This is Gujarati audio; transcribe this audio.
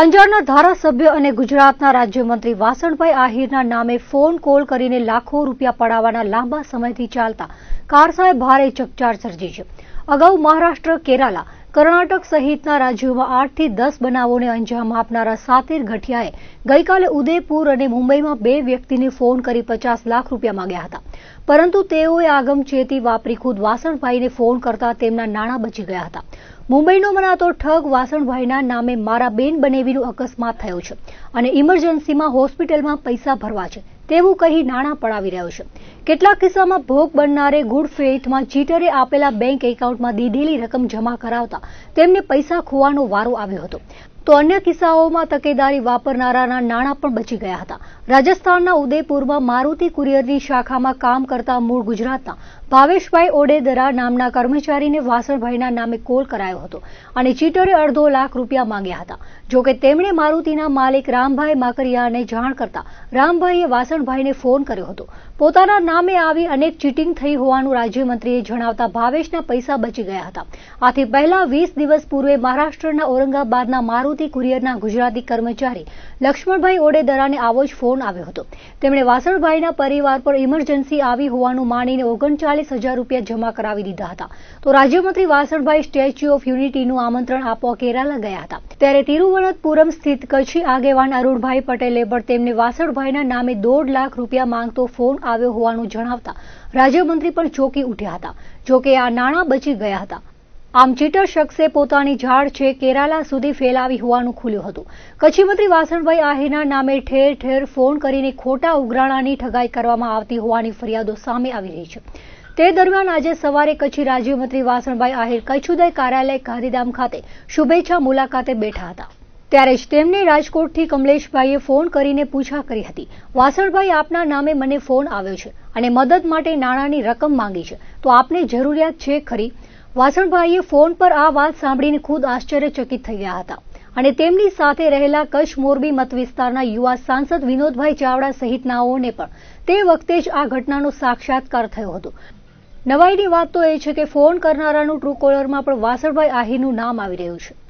અંજારના ધારાસભ્ય અને ગુજરાતના રાજ્યમંત્રી વાસણભાઈ આહિરના નામે ફોન કોલ કરીને લાખો રૂપિયા પડાવવાના લાંબા સમયથી ચાલતા કારસાએ ભારે ચકચાર સર્જી છે અગાઉ મહારાષ્ટ્ર કેરાલા કર્ણાટક સહિતના રાજ્યોમાં આઠથી દસ બનાવોને અંજામ આપનારા સાતેર ઘટિયાએ ગઈકાલે ઉદયપુર અને મુંબઈમાં બે વ્યક્તિને ફોન કરી પચાસ લાખ રૂપિયા માંગ્યા હતા પરંતુ તેઓએ આગમચેતી વાપરી ખુદ વાસણભાઈને ફોન કરતા તેમના નાણાં બચી ગયા હતા મુંબઈનો મનાતો ઠગ વાસણભાઈના નામે મારા બેન બનેવીનો અકસ્માત થયો છે અને ઇમરજન્સીમાં હોસ્પિટલમાં પૈસા ભરવા છે તેવું કહી નાણાં પડાવી રહ્યો છે કેટલાક કિસ્સામાં ભોગ બનનારે ગુડ ફેઇથમાં ચીટરે આપેલા બેંક એકાઉન્ટમાં દીધેલી રકમ જમા કરાવતા તેમને પૈસા ખોવાનો વારો આવ્યો હતો તો અન્ય કિસ્સાઓમાં તકેદારી વાપરનારાના નાણાં પણ બચી ગયા હતા રાજસ્થાનના ઉદયપુરમાં મારુતિ કુરિયરની શાખામાં કામ કરતા મૂળ ગુજરાતના ભાવેશભાઈ ઓડેદરા નામના કર્મચારીને વાસણભાઈના નામે કોલ કરાયો હતો અને ચીટરે અડધો લાખ રૂપિયા માંગ્યા હતા જોકે તેમણે મારુતિના માલિક રામભાઈ માકરિયાને જાણ કરતા રામભાઈએ વાસણભાઈને ફોન કર્યો હતો પોતાના નામે આવી અનેક ચીટીંગ થઈ હોવાનું રાજ્યમંત્રીએ જણાવતા ભાવેશના પૈસા બચી ગયા હતા આથી પહેલા વીસ દિવસ પૂર્વે મહારાષ્ટ્રના ઔરંગાબાદના મારુતિ પ્રવૃત્તિ કુરિયરના ગુજરાતી કર્મચારી લક્ષ્મણભાઈ ઓડેદરાને આવો જ ફોન આવ્યો હતો તેમણે વાસણભાઈના પરિવાર પર ઇમરજન્સી આવી હોવાનું માનીને ઓગણચાલીસ રૂપિયા જમા કરાવી દીધા હતા તો રાજ્યમંત્રી વાસણભાઈ સ્ટેચ્યુ ઓફ યુનિટીનું આમંત્રણ આપવા કેરાલા ગયા હતા ત્યારે તિરુવનંતપુરમ સ્થિત કચ્છી આગેવાન અરુણભાઈ પટેલે પણ તેમને વાસણભાઈના નામે દોઢ લાખ રૂપિયા માંગતો ફોન આવ્યો હોવાનું જણાવતા રાજ્યમંત્રી પણ ચોકી ઉઠ્યા હતા જોકે આ નાણાં બચી ગયા હતા આમ ચીટર શખ્સે પોતાની ઝાડ છે કેરાલા સુધી ફેલાવી હોવાનું ખુલ્યું હતું કચ્છી મંત્રી વાસણભાઈ આહિરના નામે ઠેર ઠેર ફોન કરીને ખોટા ઉઘરાણાની ઠગાઈ કરવામાં આવતી હોવાની ફરિયાદો સામે આવી રહી છે તે દરમિયાન આજે સવારે કચ્છી રાજ્યમંત્રી વાસણભાઈ આહિર કચ્છુદય કાર્યાલય ગાંધીધામ ખાતે શુભેચ્છા મુલાકાતે બેઠા હતા ત્યારે જ તેમને રાજકોટથી કમલેશભાઈએ ફોન કરીને પૂછા કરી હતી વાસણભાઈ આપના નામે મને ફોન આવ્યો છે અને મદદ માટે નાણાંની રકમ માંગી છે તો આપને જરૂરિયાત છે ખરી વાસણભાઈએ ફોન પર આ વાત સાંભળીને ખુદ આશ્ચર્યચકિત થઈ ગયા હતા અને તેમની સાથે રહેલા કચ્છ મોરબી મત વિસ્તારના યુવા સાંસદ વિનોદભાઈ ચાવડા સહિતનાઓને પણ તે વખતે જ આ ઘટનાનો સાક્ષાત્કાર થયો હતો નવાઈની વાત તો એ છે કે ફોન કરનારાનું ટ્રુકોલરમાં પણ વાસણભાઈ આહીરનું નામ આવી રહ્યું છે